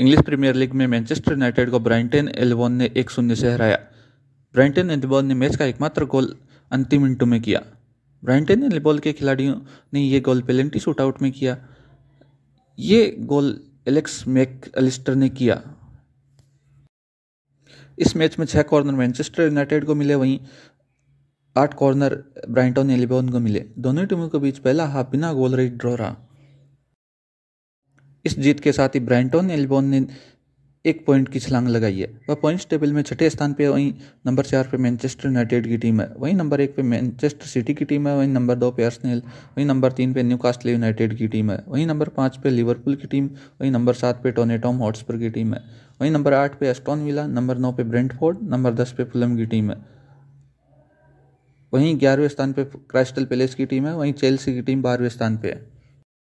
English Premier League में Manchester United को Brighton L one ने एक शून्य से हराया ब्राइंटन एल्बॉन ने मैच का एकमात्र गोल अंतिम मिनटों में किया ब्राइंटन एलिबॉल के खिलाड़ियों ने यह गोल शूट आउट में किया ये गोल एलेक्स मैक अलिस्टर ने किया इस मैच में छः कॉर्नर मैनचेस्टर यूनाइटेड को मिले वहीं आठ कॉर्नर ब्राइंटन एलिबॉन को मिले दोनों टीमों के बीच पहला हाफ बिना गोल रेट ड्रॉ रहा इस जीत के साथ ही ब्रांटोन एल्बोन ने एक पॉइंट की छलांग लगाई है वह पॉइंट्स टेबल में छठे स्थान पर वहीं नंबर चार पे मैनचेस्टर यूनाइटेड की टीम है वहीं नंबर एक पे मैनचेस्टर सिटी की टीम है वहीं नंबर दो पे अर्सनेल वहीं नंबर तीन पे न्यू यूनाइटेड की टीम है वहीं नंबर पाँच पे लिवरपूल की टीम वहीं नंबर सात पे टोनेटॉम हॉट्सपर की टीम है वहीं नंबर आठ पे एस्टॉन विला नंबर नौ पे ब्रेंटफोर्ड नंबर दस पे फुलम की टीम है वहीं ग्यारहवें स्थान पर क्राइस्टल पैलेस की टीम है वहीं चेल्सी की टीम बारहवें स्थान पर है